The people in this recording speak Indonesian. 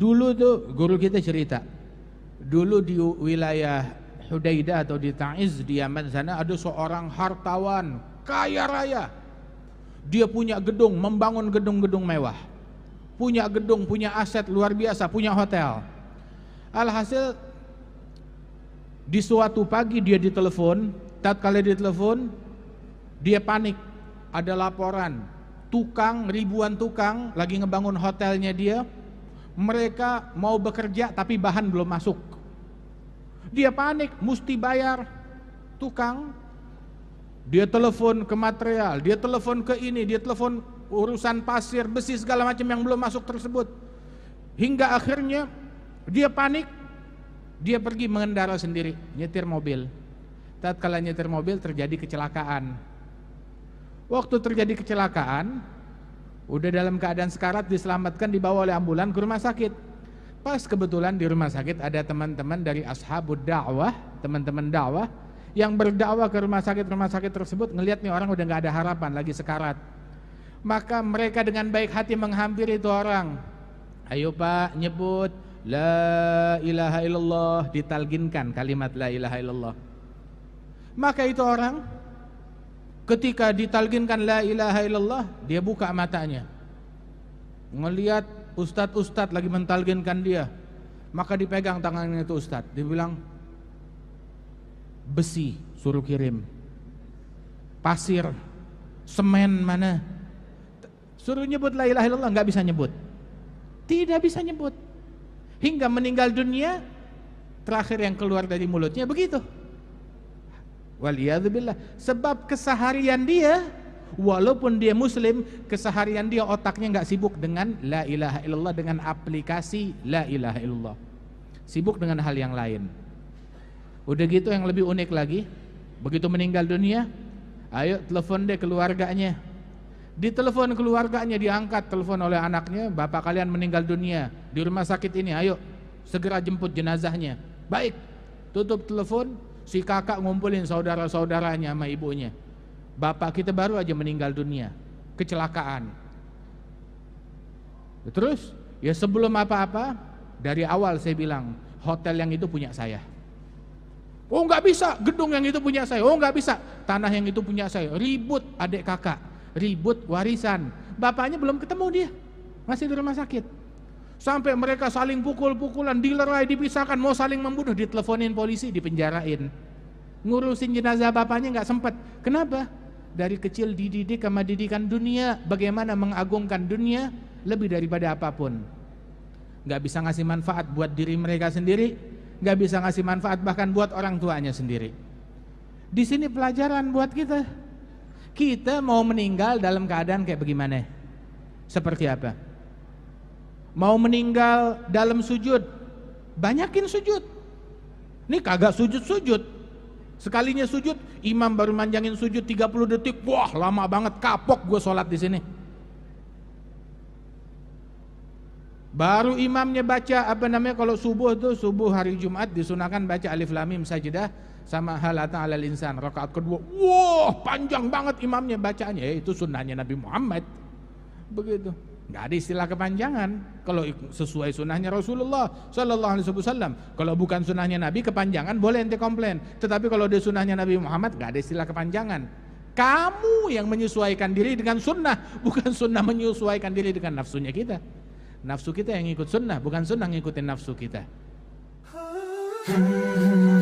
Dulu tuh guru kita cerita. Dulu di wilayah Hudaida atau di Taiz di Yaman sana ada seorang hartawan kaya raya. Dia punya gedung, membangun gedung-gedung mewah. Punya gedung, punya aset luar biasa, punya hotel. Alhasil di suatu pagi dia ditelepon, tak tatkala ditelepon dia panik. Ada laporan tukang ribuan tukang lagi ngebangun hotelnya dia mereka mau bekerja tapi bahan belum masuk. Dia panik, mesti bayar tukang. Dia telepon ke material, dia telepon ke ini, dia telepon urusan pasir, besi segala macam yang belum masuk tersebut. Hingga akhirnya dia panik, dia pergi mengendara sendiri, nyetir mobil. Tatkala nyetir mobil terjadi kecelakaan. Waktu terjadi kecelakaan, Udah dalam keadaan sekarat diselamatkan dibawa oleh ambulan ke rumah sakit. Pas kebetulan di rumah sakit ada teman-teman dari ashabud dakwah, teman-teman dakwah yang berdakwah ke rumah sakit rumah sakit tersebut ngelihat nih orang udah nggak ada harapan lagi sekarat. Maka mereka dengan baik hati menghampiri itu orang. Ayo Pak nyebut La ilaha illallah ditalginkan kalimat la ilaha illallah. Maka itu orang ketika ditalginkan la ilaha illallah dia buka matanya melihat ustadz-ustadz lagi mentalginkan dia maka dipegang tangannya itu ustadz dibilang besi suruh kirim pasir semen mana suruh nyebut la ilaha illallah nggak bisa nyebut tidak bisa nyebut hingga meninggal dunia terakhir yang keluar dari mulutnya begitu Waliyadzubillah. Sebab keseharian dia, walaupun dia muslim, keseharian dia otaknya nggak sibuk dengan la ilaha illallah, dengan aplikasi la ilaha illallah. Sibuk dengan hal yang lain. Udah gitu yang lebih unik lagi, begitu meninggal dunia, ayo telepon deh keluarganya. Ditelepon keluarganya diangkat telepon oleh anaknya, bapak kalian meninggal dunia di rumah sakit ini, ayo segera jemput jenazahnya. Baik, tutup telepon, Si kakak ngumpulin saudara-saudaranya sama ibunya. Bapak kita baru aja meninggal dunia, kecelakaan. Terus, ya sebelum apa-apa, dari awal saya bilang, hotel yang itu punya saya. Oh nggak bisa, gedung yang itu punya saya. Oh nggak bisa, tanah yang itu punya saya. Ribut adik kakak, ribut warisan. Bapaknya belum ketemu dia, masih di rumah sakit. Sampai mereka saling pukul-pukulan, dilerai, dipisahkan, mau saling membunuh, diteleponin polisi, dipenjarain. Ngurusin jenazah bapaknya nggak sempat. Kenapa? Dari kecil dididik sama didikan dunia, bagaimana mengagungkan dunia lebih daripada apapun. Nggak bisa ngasih manfaat buat diri mereka sendiri, nggak bisa ngasih manfaat bahkan buat orang tuanya sendiri. Di sini pelajaran buat kita. Kita mau meninggal dalam keadaan kayak bagaimana? Seperti apa? mau meninggal dalam sujud, banyakin sujud. Ini kagak sujud-sujud. Sekalinya sujud, imam baru manjangin sujud 30 detik, wah lama banget, kapok gue sholat di sini. Baru imamnya baca apa namanya kalau subuh tuh subuh hari Jumat disunahkan baca alif lam mim sajdah sama halata alal insan rakaat kedua. Wah, panjang banget imamnya bacaannya. Ya, itu sunnahnya Nabi Muhammad. Begitu. Nggak ada istilah kepanjangan. Kalau sesuai sunnahnya Rasulullah Shallallahu Alaihi Wasallam. Kalau bukan sunnahnya Nabi kepanjangan boleh ente komplain. Tetapi kalau dia sunnahnya Nabi Muhammad nggak ada istilah kepanjangan. Kamu yang menyesuaikan diri dengan sunnah, bukan sunnah menyesuaikan diri dengan nafsunya kita. Nafsu kita yang ikut sunnah, bukan sunnah ngikutin nafsu kita. Hmm.